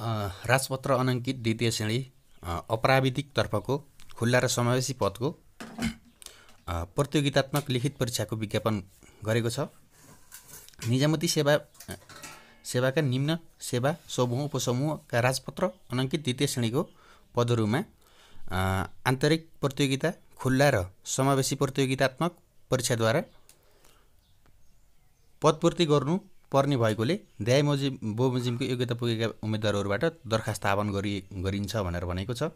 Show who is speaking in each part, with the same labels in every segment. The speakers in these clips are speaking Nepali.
Speaker 1: राजपत्र अनङ्कित द्वितीय श्रेणी अपराविधिकतर्फको खुल्ला र समावेशी पदको प्रतियोगितात्मक लिखित परीक्षाको विज्ञापन गरेको छ निजामती सेवा सेवाका निम्न सेवा समूह उपसमूहका राजपत्र अनङ्कित द्वितीय श्रेणीको पदहरूमा आन्तरिक प्रतियोगिता खुल्ला र समावेशी प्रतियोगितात्मक परीक्षाद्वारा पदपूर्ति गर्नु पर्ने भएकोले ध्याय मोजिम बोमोजिमको योग्यता पुगेका उम्मेद्वारहरूबाट दरखास्त आह्वान गरि गरिन्छ भनेर भनेको छ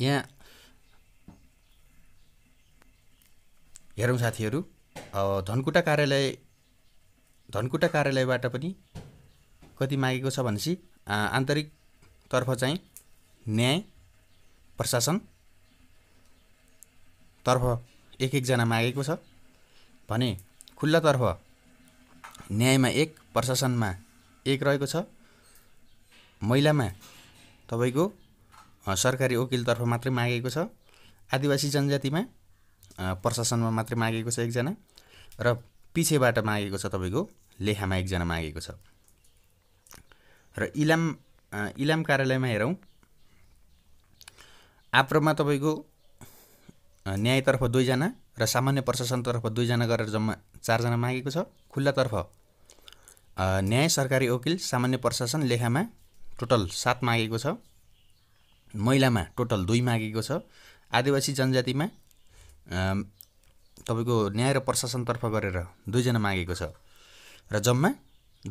Speaker 1: यहाँ हेरौँ साथीहरू धनकुटा कार्यालय धनकुटा कार्यालयबाट पनि कति मागेको छ भनेपछि आन्तरिक तर्फ चाहिँ न्याय प्रशासन तर्फ एक एकजना मागेको छ भने खुल्लातर्फ न्यायमा एक प्रशासनमा एक रहेको छ महिलामा तपाईँको सरकारी वकिलतर्फ मात्रै मागेको छ आदिवासी जनजातिमा प्रशासनमा मात्रै मागेको छ एकजना र पछिबाट मागेको छ तपाईँको लेखामा एकजना मागेको छ र इलाम इलाम कार्यालयमा हेरौँ आप्रोमा तपाईँको न्यायतर्फ दुईजना र सामान्य प्रशासनतर्फ दुईजना गरेर जम्मा चारजना मागेको छ खुल्लातर्फ न्याय सरकारी वकिल सामान्य प्रशासन लेखामा टोटल सात मागेको छ महिलामा टोटल दुई मागेको छ आदिवासी जनजातिमा तपाईँको न्याय र प्रशासनतर्फ गरेर दुईजना मागेको छ र जम्मा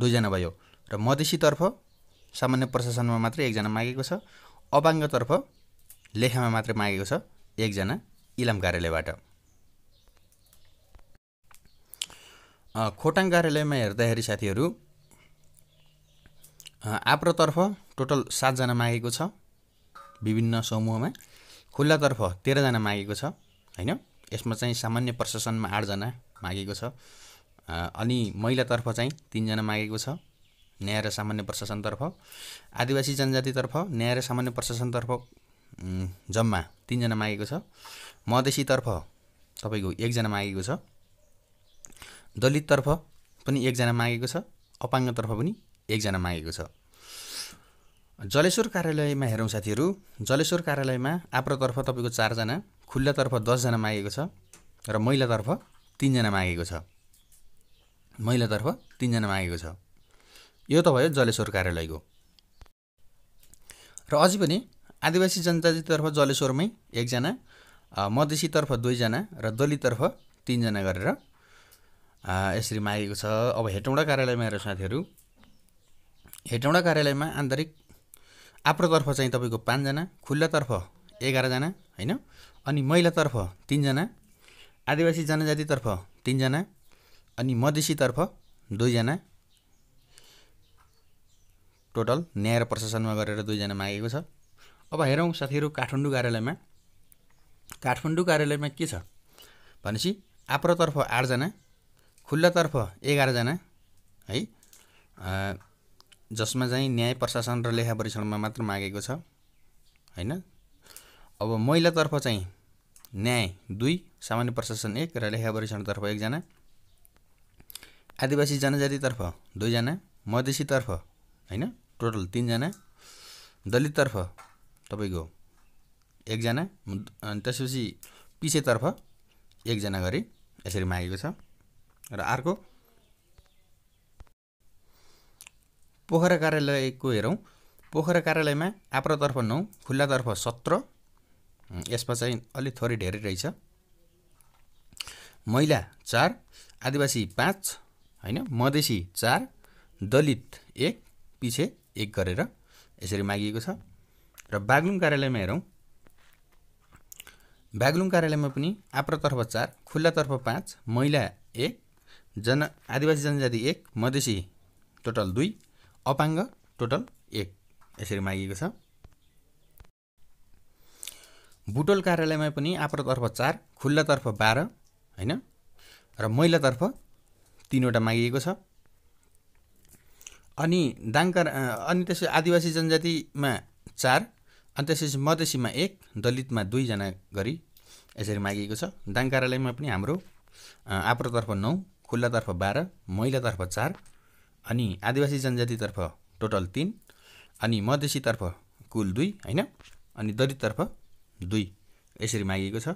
Speaker 1: दुईजना भयो र मधेसीतर्फ सामान्य प्रशासनमा मात्रै एकजना मागेको छ अपाङ्गतर्फ लेखामा मात्रै मागेको छ एकजना इलाम कार्यालयबाट खोटाङ कार्यालयमा हेर्दाखेरि साथीहरू आप्रतर्फ टोटल सातजना मागेको छ विभिन्न समूहमा खुल्लातर्फ तेह्रजना मागेको छ होइन यसमा चाहिँ सामान्य प्रशासनमा आठजना मागेको छ अनि महिलातर्फ चाहिँ तिनजना मागेको छ न्याय र सामान्य प्रशासनतर्फ आदिवासी जनजातितर्फ न्याय र सामान्य प्रशासनतर्फ जम्मा तिनजना मागेको छ मधेसीतर्फ तपाईँको एकजना मागेको छ दलिततर्फ पनि एकजना मागेको छ अपाङ्गतर्फ पनि एकजना मागेको छ जलेश्वर कार्यालयमा हेरौँ साथीहरू जलेश्वर कार्यालयमा आप्रतर्फ तपाईँको चारजना खुल्लातर्फ दसजना मागेको छ र महिलातर्फ तिनजना मागेको छ महिलातर्फ तिनजना मागेको छ यो त भयो जलेश्वर कार्यालयको र अझै पनि आदिवासी जनजातितर्फ जलेश्वरमै एकजना मधेसीतर्फ दुईजना र दलिततर्फ तिनजना गरेर यसरी मागेको छ अब हेटौँडा कार्यालयमा हेर साथीहरू हेटौँडा कार्यालयमा आन्तरिक आफ्नोतर्फ चाहिँ तपाईँको पाँचजना खुल्लातर्फ एघारजना होइन अनि महिलातर्फ तिनजना आदिवासी जनजातितर्फ तिनजना अनि मधेसीतर्फ दुईजना टोटल न्याय र प्रशासनमा गरेर दुईजना मागेको छ अब हेरौँ साथीहरू काठमाडौँ कार्यालयमा काठमाडौँ कार्यालयमा के छ भनेपछि आप्रतर्फ आठजना खुल्लातर्फ एघारजना है जसमा चाहिँ न्याय प्रशासन र लेखा परीक्षणमा मात्र मागेको छ होइन अब महिलातर्फ चाहिँ न्याय दुई सामान्य प्रशासन एक र लेखा परीक्षणतर्फ एकजना आदिवासी जनजातितर्फ दुईजना मधेसीतर्फ होइन टोटल तिनजना दलिततर्फ तपाईँको एकजना त्यसपछि पिसेतर्फ एकजना गरी यसरी मागेको छ र अर्को पोखरा कार्यालयको हेरौँ पोखरा कार्यालयमा आप्रतर्फ नौ खुल्लातर्फ सत्र यसमा चाहिँ अलिक थोरै धेरै रहेछ महिला चार आदिवासी पाँच होइन मधेसी चार दलित एक पछि एक गरेर यसरी मागिएको छ र बाग्लुङ कार्यालयमा हेरौँ बाग्लुङ कार्यालयमा पनि आप्रतर्फ चार खुल्लातर्फ पाँच महिला एक जन आदिवासी जनजाति एक मधेसी टोटल दुई अपाङ्ग टोटल एक यसरी मागिएको छ बुटोल कार्यालयमा पनि आप्रतर्फ चार खुल्लातर्फ बाह्र होइन र महिलातर्फ तिनवटा मागिएको छ अनि दाङकार अनि त्यसपछि आदिवासी जनजातिमा चार अनि त्यसपछि मधेसीमा एक दलितमा दुईजना गरी यसरी मागिएको छ दाङ कार्यालयमा पनि हाम्रो आप्रोतर्फ नौ खुल्लातर्फ बाह्र महिलातर्फ चार अनि आदिवासी जनजातितर्फ टोटल तिन अनि मधेसीतर्फ कुल दुई होइन अनि दलिततर्फ दुई यसरी मागिएको छ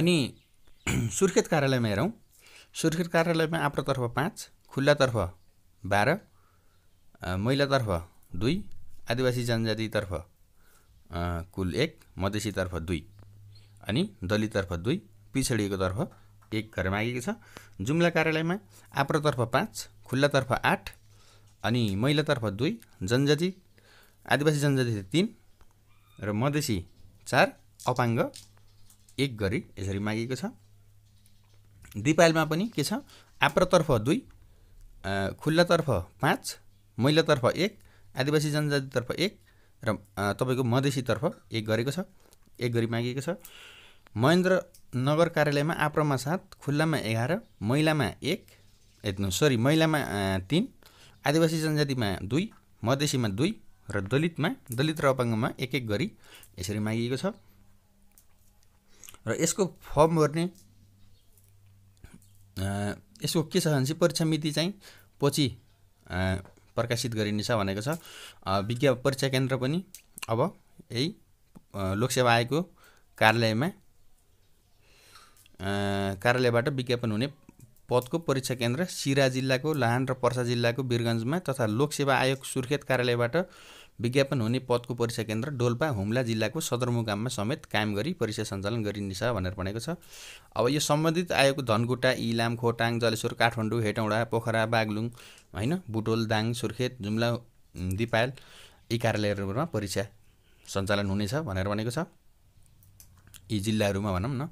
Speaker 1: अनि सुर्खेत कार्यालयमा हेरौँ सुर्खेत कार्यालयमा आफ्नोतर्फ पाँच खुल्लातर्फ बाह्र महिलातर्फ दुई आदिवासी जनजातितर्फ कुल एक मधेसीतर्फ दुई अनि दलिततर्फ दुई पिछडिएकोतर्फ एक गरेर मागेको छ जुम्ला कार्यालयमा आप्रोतर्फ पाँच खुल्लातर्फ आठ अनि महिलातर्फ दुई जनजाति आदिवासी जनजाति तिन र मधेसी चार अपाङ्ग एक गरी यसरी मागेको छ दिपालमा पनि के छ आप्रतर्फ दुई खुल्लातर्फ पाँच महिलातर्फ एक आदिवासी जनजातितर्फ एक र तपाईँको मधेसीतर्फ एक गरेको छ एक गरी मागेको छ महेन्द्र नगर कार्यालयमा आप्रमा सात खुल्लामा एघार महिलामा एक ए सरी महिलामा तिन आदिवासी जनजातिमा दुई मधेसीमा दुई र दलितमा दलित र अपाङ्गमा एक एक गरी यसरी मागिएको छ र यसको फर्म भर्ने यसको के छ चाहिँ परीक्षा मिति चाहिँ पछि प्रकाशित गरिनेछ भनेको छ विज्ञाप परीक्षा केन्द्र पनि अब यही लोकसेवा आयोगको कार्यालयमा कार्यालयबाट विज्ञापन हुने पदको परीक्षा केन्द्र सिरा जिल्लाको लहान र पर्सा जिल्लाको वीरगन्जमा तथा लोकसेवा आयोग सुर्खेत कार्यालयबाट विज्ञापन हुने पदको परीक्षा केन्द्र डोल्पा हुम्ला जिल्लाको सदरमुकाममा समेत कायम गरी परीक्षा सञ्चालन गरिनेछ भनेर भनेको छ अब यो सम्बन्धित आयोगको धनकुटा इलाम खोटाङ जलेश्वर काठमाडौँ हेटौँडा पोखरा बागलुङ होइन बुटोल दाङ सुर्खेत जुम्ला दिपायल यी कार्यालयहरूमा परीक्षा सञ्चालन हुनेछ भनेर भनेको छ यी जिल्लाहरूमा भनौँ न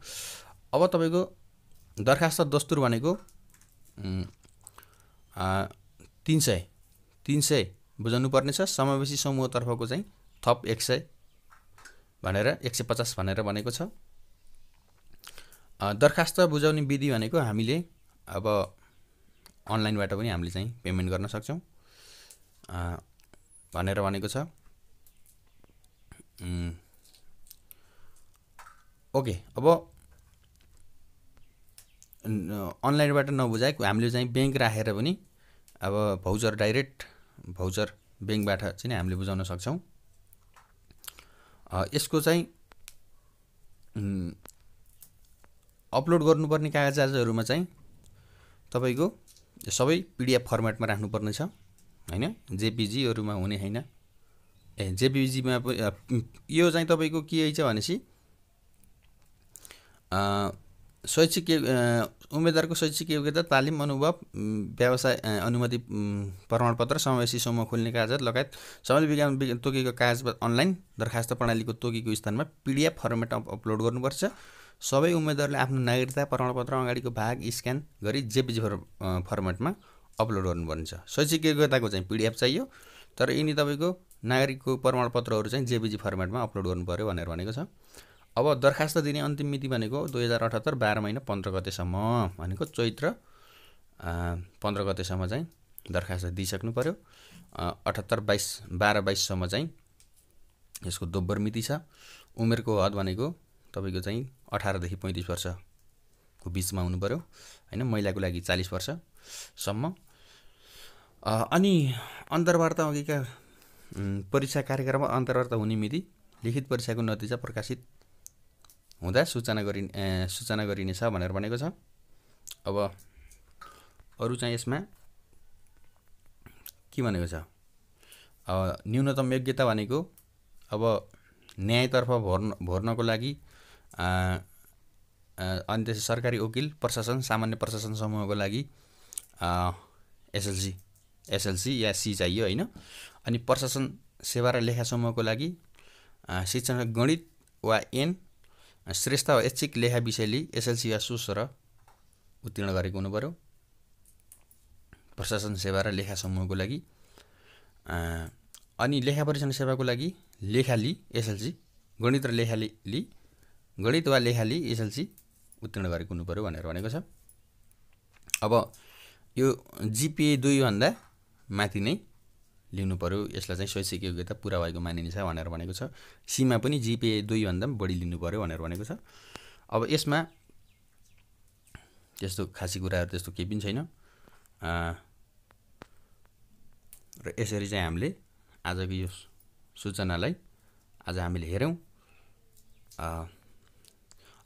Speaker 1: अब तपाईँको दरखास्त दस्तुर भनेको तिन सय तिन सय बुझाउनु पर्नेछ समावेशी समूहतर्फको चाहिँ थप एक सय भनेर एक सय पचास भनेर भनेको छ दरखास्त बुझाउने विधि भनेको हामीले अब अनलाइनबाट पनि हामीले चाहिँ पेमेन्ट गर्न सक्छौँ भनेर भनेको छ ओके अब अनलाइनबाट नबुझाएको हामीले चाहिँ ब्याङ्क राखेर पनि अब भाउचर डाइरेक्ट भाउचर ब्याङ्कबाट चाहिँ हामीले बुझाउन सक्छौँ यसको चाहिँ अपलोड गर्नुपर्ने कागजातहरूमा चाहिँ तपाईँको सबै पिडिएफ फर्मेटमा राख्नुपर्नेछ होइन जेपिजीहरूमा हुने होइन ए जेपिजीमा यो चाहिँ तपाईँको के छ भनेपछि शैक्षिक उम्मेदवारको शैक्षिक योग्यता तालिम अनुभव व्यवसाय अनुमति प्रमाणपत्र समावेशी समूह खोल्ने कागज लगायत समाज विज्ञान तोकेको कागज अनलाइन दरखास्त प्रणालीको तोकेको स्थानमा पिडिएफ फर्मेटमा अपलोड गर्नुपर्छ सबै उम्मेद्वारले आफ्नो नागरिकता प्रमाणपत्र अगाडिको भाग स्क्यान गरी जेपिजी फर फर्मेटमा अपलोड गर्नुपर्छ शैक्षिक योग्यताको चाहिँ पिडिएफ चाहियो तर यिनी तपाईँको नागरिकको प्रमाणपत्रहरू चाहिँ जेपिजी फर्मेटमा अपलोड गर्नु पऱ्यो भनेर भनेको छ अब दरखास्त दिने अन्तिम मिति भनेको दुई हजार अठहत्तर बाह्र महिना पन्ध्र गतेसम्म भनेको चैत्र पन्ध्र गतेसम्म चाहिँ दरखास्त दिइसक्नु पऱ्यो अठहत्तर बाइस बाह्र बाइससम्म चाहिँ यसको दोब्बर मिति छ उमेरको हद भनेको तपाईँको चाहिँ अठारदेखि पैँतिस वर्षको बिचमा हुनु पऱ्यो होइन महिलाको लागि चालिस वर्षसम्म अनि अन्तर्वार्ता अघिका परीक्षा कार्यक्रममा अन्तर्वार्ता हुने मिति लिखित परीक्षाको नतिजा प्रकाशित हुँदा सूचना गरि सूचना गरिनेछ भनेर भनेको छ अब अरू चाहिँ यसमा के भनेको छ न्यूनतम योग्यता भनेको अब न्यायतर्फ भर्न भर्नको लागि अनि त्यसै सरकारी वकिल प्रशासन सामान्य प्रशासन समूहको लागि एसएलसी एसएलसी या सी चाहियो होइन अनि प्रशासन सेवा र लेखा समूहको लागि शिक्षण गणित वा एन श्रेष्ठ वा ऐच्छिक लेखा विषयले एसएलसी वा सुस र उत्तीर्ण गरेको हुनुपऱ्यो प्रशासन सेवा र लेखा समूहको लागि अनि लेखा परीक्षण सेवाको लागि लेखाली एसएलसी गणित र लेखाली गणित वा लेखाली एसएलसी उत्तीर्ण गरेको हुनुपऱ्यो भनेर भनेको छ अब यो जिपिए दुईभन्दा माथि नै लिनु पऱ्यो यसलाई चाहिँ शैक्षिक योग्यता पुरा भएको मानिनेछ भनेर भनेको छ सीमा पनि जिपिए दुईभन्दा पनि बढी लिनु पऱ्यो भनेर भनेको छ अब यसमा त्यस्तो खासी कुराहरू त्यस्तो केही पनि छैन र यसरी चाहिँ हामीले आजको यो सूचनालाई आज हामीले हेऱ्यौँ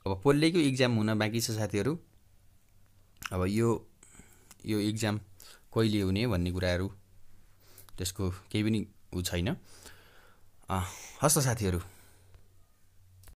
Speaker 1: अब पोलियोको इक्जाम हुन बाँकी छ साथीहरू अब यो यो इक्जाम कहिले हुने भन्ने कुराहरू त्यसको केही पनि ऊ छैन हस्त साथीहरू